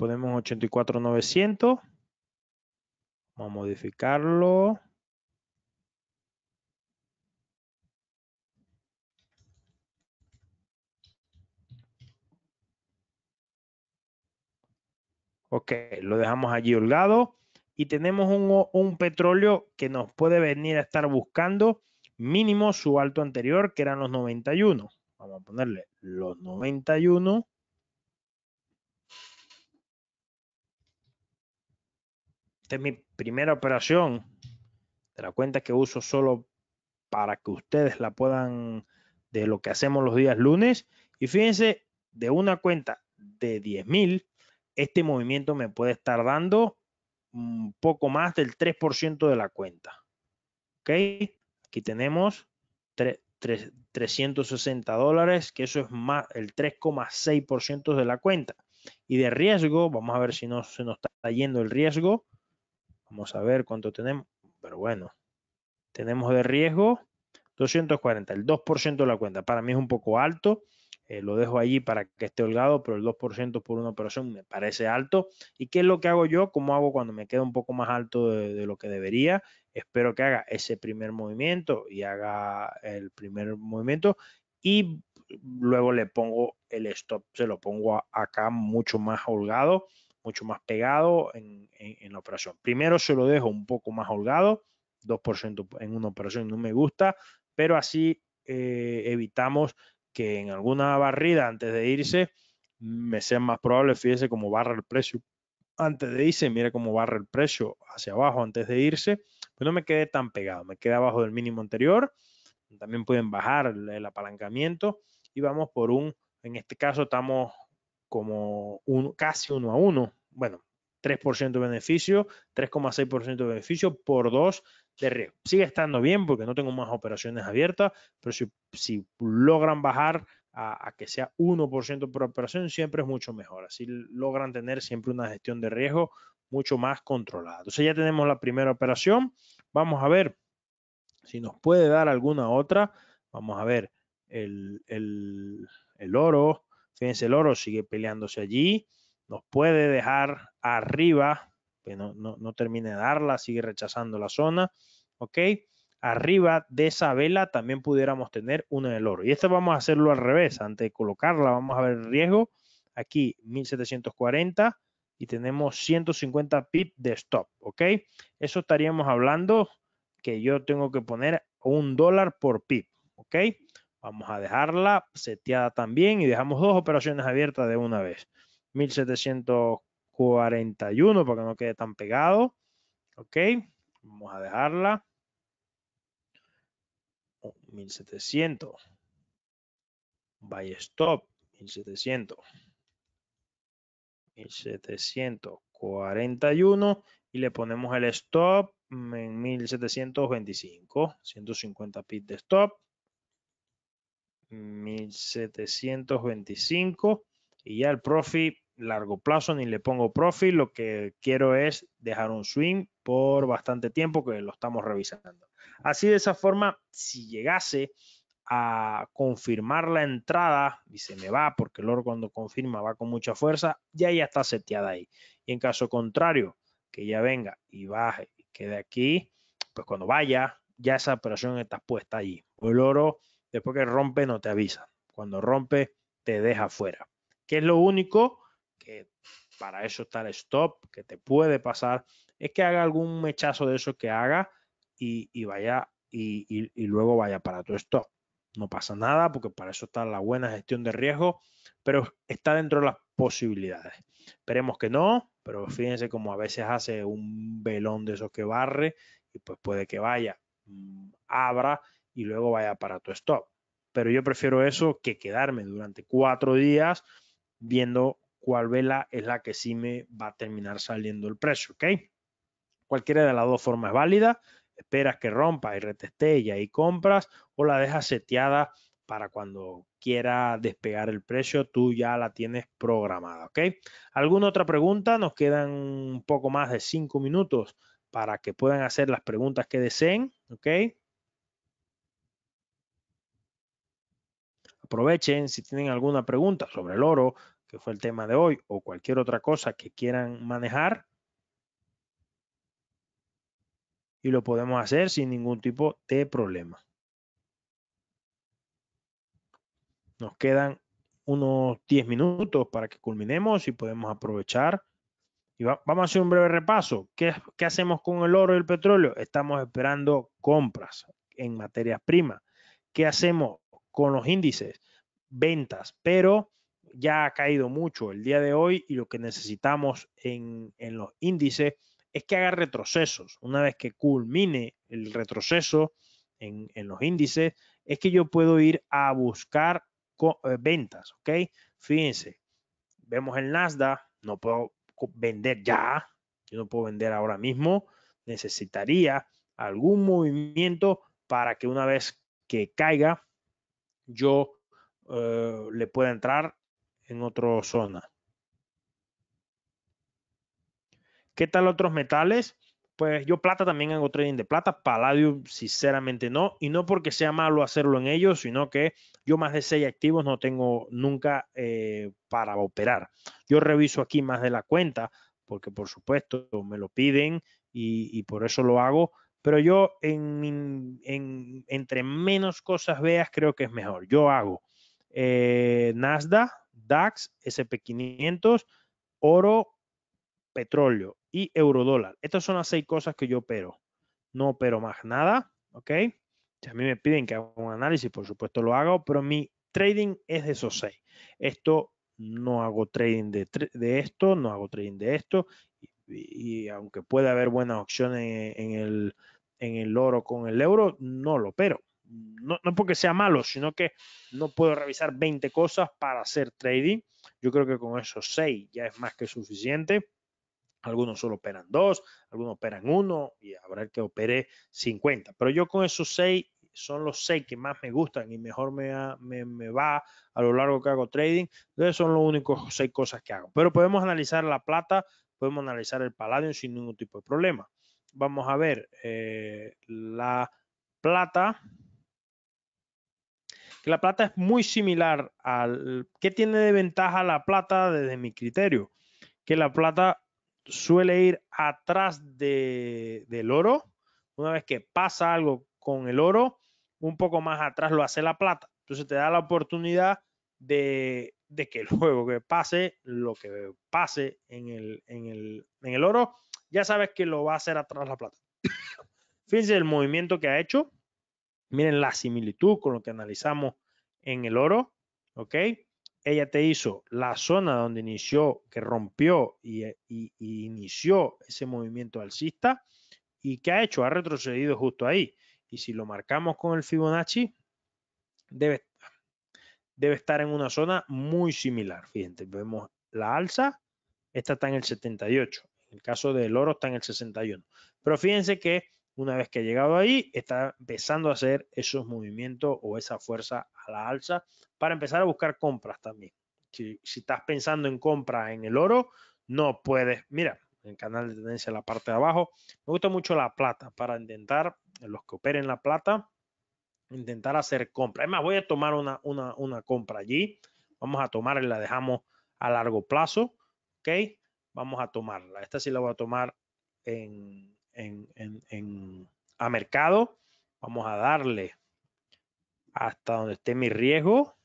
Ponemos 84900. Vamos a modificarlo. Ok, lo dejamos allí holgado y tenemos un, un, petróleo que nos puede venir a estar buscando mínimo su alto anterior, que eran los 91. Vamos a ponerle los 91. esta es mi primera operación de la cuenta que uso solo para que ustedes la puedan de lo que hacemos los días lunes. Y fíjense, de una cuenta de 10.000, este movimiento me puede estar dando un poco más del 3% de la cuenta. ¿Ok? Aquí tenemos 360 dólares, que eso es más el 3,6% de la cuenta. Y de riesgo, vamos a ver si no se nos está yendo el riesgo. Vamos a ver cuánto tenemos. Pero bueno, tenemos de riesgo 240, el 2% de la cuenta. Para mí es un poco alto. Eh, lo dejo allí para que esté holgado, pero el 2% por una operación me parece alto. ¿Y qué es lo que hago yo? ¿Cómo hago cuando me queda un poco más alto de, lo que debería? Espero que haga ese primer movimiento y haga el primer movimiento y luego le pongo el stop, se lo pongo acá mucho más holgado mucho más pegado en, la operación. Primero se lo dejo un poco más holgado, 2% en una operación no me gusta, pero así eh, evitamos que en alguna barrida antes de irse me sea más probable, fíjese cómo barra el precio antes de irse, mire cómo barra el precio hacia abajo antes de irse, pues no me quede tan pegado, me queda abajo del mínimo anterior, también pueden bajar el apalancamiento y vamos por un, en este caso estamos como casi uno a uno. Bueno, 3% de beneficio, 3,6% de beneficio por dos de riesgo. Sigue estando bien porque no tengo más operaciones abiertas, pero si, logran bajar a, que sea 1% por operación, siempre es mucho mejor. Así logran tener siempre una gestión de riesgo mucho más controlada. Entonces ya tenemos la primera operación. Vamos a ver si nos puede dar alguna otra. Vamos a ver el, el, el oro, Fíjense, el oro sigue peleándose allí, nos puede dejar arriba, pero no, termine de darla, sigue rechazando la zona, ¿ok? Arriba de esa vela también pudiéramos tener una del oro. Y esto vamos a hacerlo al revés, antes de colocarla vamos a ver el riesgo. Aquí 1740 y tenemos 150 pip de stop, ¿ok? Eso estaríamos hablando que yo tengo que poner un dólar por pip, ¿ok? Vamos a dejarla seteada también y dejamos dos operaciones abiertas de una vez. 1741 para que no quede tan pegado. Ok, vamos a dejarla. 1700. Buy stop, 1700. 1741 y le ponemos el stop en 1725, 150 pips de stop. 1725 y ya el profit largo plazo ni le pongo profit, lo que quiero es dejar un swing por bastante tiempo que lo estamos revisando. Así de esa forma, si llegase a confirmar la entrada y se me va porque el oro cuando confirma va con mucha fuerza, ya ya está seteada ahí. Y en caso contrario, que ya venga y baje y quede aquí, pues cuando vaya, ya esa operación está puesta allí. El oro Después que rompe no te avisa. Cuando rompe te deja fuera. Que es lo único que para eso está el stop, que te puede pasar, es que haga algún mechazo de eso que haga y, vaya y, luego vaya para tu stop. No pasa nada porque para eso está la buena gestión de riesgo, pero está dentro de las posibilidades. Esperemos que no, pero fíjense como a veces hace un velón de esos que barre y pues puede que vaya, mm, abra y luego vaya para tu stop. Pero yo prefiero eso que quedarme durante cuatro días viendo cuál vela es la que sí me va a terminar saliendo el precio, ¿ok? Cualquiera de las dos formas es válida. Esperas que rompa y reteste y compras o la dejas seteada para cuando quiera despegar el precio, tú ya la tienes programada, ¿ok? ¿Alguna otra pregunta? Nos quedan un poco más de cinco minutos para que puedan hacer las preguntas que deseen, ¿ok? Aprovechen si tienen alguna pregunta sobre el oro, que fue el tema de hoy, o cualquier otra cosa que quieran manejar. Y lo podemos hacer sin ningún tipo de problema. Nos quedan unos 10 minutos para que culminemos y podemos aprovechar. Y vamos a hacer un breve repaso. ¿Qué, ¿Qué hacemos con el oro y el petróleo? Estamos esperando compras en materias primas. ¿Qué hacemos? con los índices, ventas, pero ya ha caído mucho el día de hoy y lo que necesitamos en, los índices es que haga retrocesos. Una vez que culmine el retroceso en, en los índices, es que yo puedo ir a buscar eh, ventas, ¿ok? Fíjense, vemos el Nasdaq, no puedo vender ya, yo no puedo vender ahora mismo, necesitaría algún movimiento para que una vez que caiga yo eh, le pueda entrar en otra zona. ¿Qué tal otros metales? Pues yo plata también hago trading de plata, Palladium sinceramente no, y no porque sea malo hacerlo en ellos, sino que yo más de seis activos no tengo nunca eh, para operar. Yo reviso aquí más de la cuenta, porque por supuesto me lo piden y, y por eso lo hago, pero yo en, entre menos cosas veas, creo que es mejor. Yo hago eh, Nasdaq, DAX, SP500, oro, petróleo y eurodólar. Estas son las seis cosas que yo opero. No opero más nada, ¿ok? Si a mí me piden que haga un análisis, por supuesto lo hago, pero mi trading es de esos seis. Esto no hago trading de, de esto, no hago trading de esto, y aunque puede haber buenas opciones en, el, oro con el euro, no lo opero. No, porque sea malo, sino que no puedo revisar 20 cosas para hacer trading. Yo creo que con esos 6 ya es más que suficiente. Algunos solo operan 2, algunos operan 1 y habrá que opere 50. Pero yo con esos 6 son los 6 que más me gustan y mejor me, me, va a lo largo que hago trading. Entonces son los únicos 6 cosas que hago. Pero podemos analizar la plata podemos analizar el paladio sin ningún tipo de problema. Vamos a ver eh, la plata. la plata es muy similar al... ¿Qué tiene de ventaja la plata desde mi criterio? Que la plata suele ir atrás de, del oro. Una vez que pasa algo con el oro, un poco más atrás lo hace la plata. Entonces te da la oportunidad de de que [laughs] luego que pase lo que pase en el, en el, en el oro, ya sabes que lo va a hacer atrás la plata. [coughs] Fíjense el movimiento que ha hecho. Miren la similitud con lo que analizamos en el oro. ¿Ok? Ella te hizo la zona donde inició, que rompió y, eh, inició ese movimiento alcista. ¿Y qué ha hecho? Ha retrocedido justo ahí. Y si lo marcamos con el Fibonacci, debe, debe estar en una zona muy similar. Fíjense, vemos la alza, esta está en el 78, en el caso del oro está en el 61. Pero fíjense que una vez que ha llegado ahí, está empezando a hacer esos movimientos o esa fuerza a la alza para empezar a buscar compras también. Si, estás pensando en compra en el oro, no puedes. Mira, el canal de tendencia en la parte de abajo, me gusta mucho la plata para intentar, los que operen la plata, intentar hacer compra. Es más, voy a tomar una, compra allí. Vamos a tomarla y la dejamos a largo plazo. ¿Ok? Vamos a tomarla. Esta sí la voy a tomar en, a mercado. Vamos a darle hasta donde esté mi riesgo.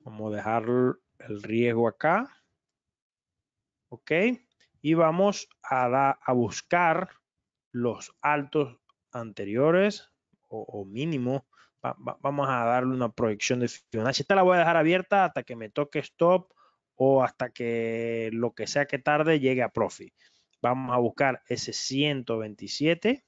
Vamos a dejar el riesgo acá. ¿Ok? Y vamos a, a buscar los altos anteriores o, mínimo. vamos a darle una proyección de Fibonacci. Esta la voy a dejar abierta hasta que me toque stop o hasta que lo que sea que tarde llegue a profit. Vamos a buscar ese 127.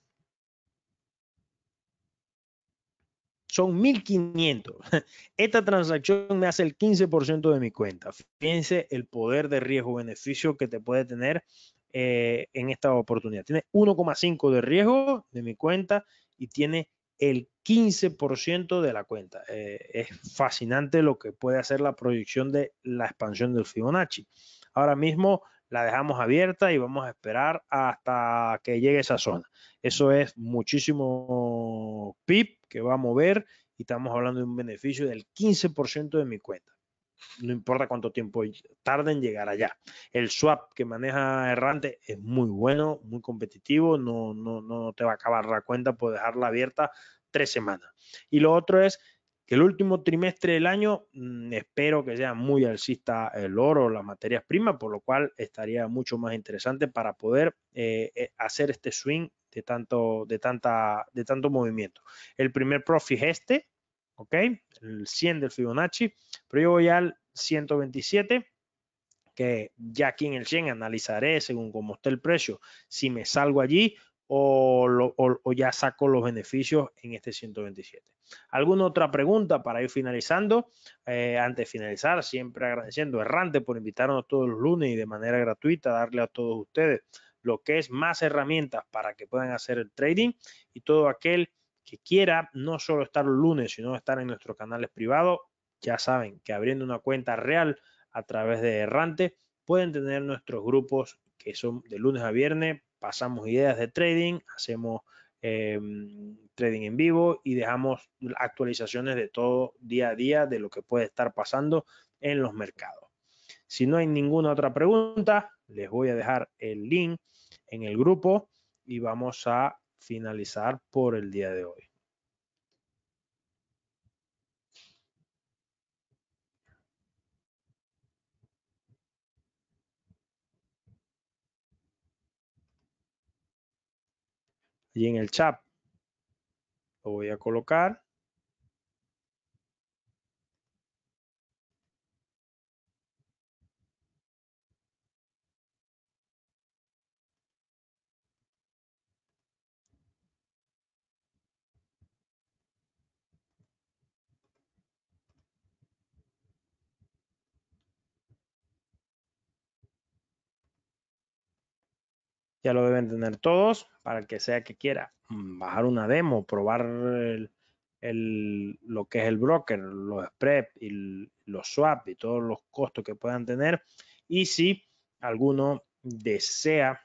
Son 1500. [laughs] Esta transacción me hace el 15% de mi cuenta. Fíjense el poder de riesgo-beneficio que te puede tener eh, en esta oportunidad. Tiene 1,5 de riesgo de mi cuenta y tiene el 15% de la cuenta. Eh, es fascinante lo que puede hacer la proyección de la expansión del Fibonacci. Ahora mismo la dejamos abierta y vamos a esperar hasta que llegue esa zona. Eso es muchísimo PIB que va a mover y estamos hablando de un beneficio del 15% de mi cuenta no importa cuánto tiempo tarde en llegar allá. El swap que maneja Errante es muy bueno, muy competitivo, no, no, no te va a acabar la cuenta por dejarla abierta tres semanas. Y lo otro es que el último trimestre del año mm, espero que sea muy alcista el oro, las materias primas, por lo cual estaría mucho más interesante para poder eh, eh, hacer este swing de tanto, de tanta, de tanto movimiento. El primer profit es este, ¿ok? El 100 del Fibonacci, pero yo voy al 127, que ya aquí en el 100 analizaré según cómo esté el precio, si me salgo allí o, ya saco los beneficios en este 127. ¿Alguna otra pregunta para ir finalizando? Eh, antes de finalizar, siempre agradeciendo a Errante por invitarnos todos los lunes y de manera gratuita darle a todos ustedes lo que es más herramientas para que puedan hacer el trading y todo aquel que quiera no solo estar los lunes, sino estar en nuestros canales privados, ya saben que abriendo una cuenta real a través de Errante, pueden tener nuestros grupos que son de lunes a viernes, pasamos ideas de trading, hacemos em, trading en vivo y dejamos actualizaciones de todo día a día de lo que puede estar pasando en los mercados. Si no hay ninguna otra pregunta, les voy a dejar el link en el grupo y vamos a finalizar por el día de hoy. Y en el chat lo voy a colocar. ya lo deben tener todos para el que sea que quiera mm, bajar una demo, probar lo que es el broker, los spread y los swap y todos los costos que puedan tener. Y si alguno desea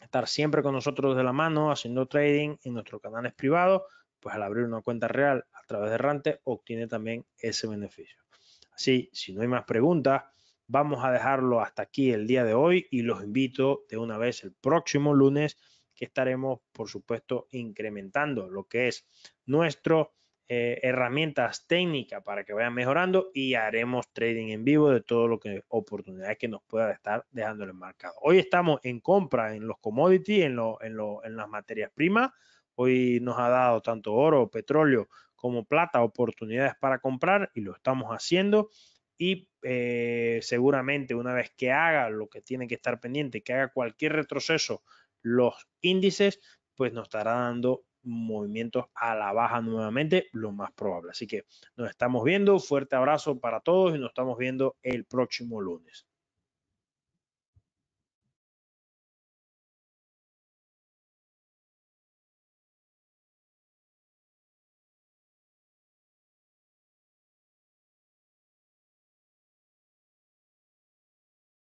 estar siempre con nosotros de la mano haciendo trading en nuestros canales privados, pues al abrir una cuenta real a través de Rante obtiene también ese beneficio. Así, si no hay más preguntas, Vamos a dejarlo hasta aquí el día de hoy y los invito de una vez el próximo lunes que estaremos, por supuesto, incrementando lo que es nuestro eh, herramientas técnicas para que vayan mejorando y haremos trading en vivo de todo lo que oportunidades que nos pueda estar dejando el mercado. Hoy estamos en compra en los commodities, en, lo, en, lo, en las materias primas. Hoy nos ha dado tanto oro, petróleo como plata oportunidades para comprar y lo estamos haciendo. Y eh, seguramente una vez que haga lo que tiene que estar pendiente, que haga cualquier retroceso, los índices, pues nos estará dando movimientos a la baja nuevamente, lo más probable. Así que nos estamos viendo, fuerte abrazo para todos y nos estamos viendo el próximo lunes.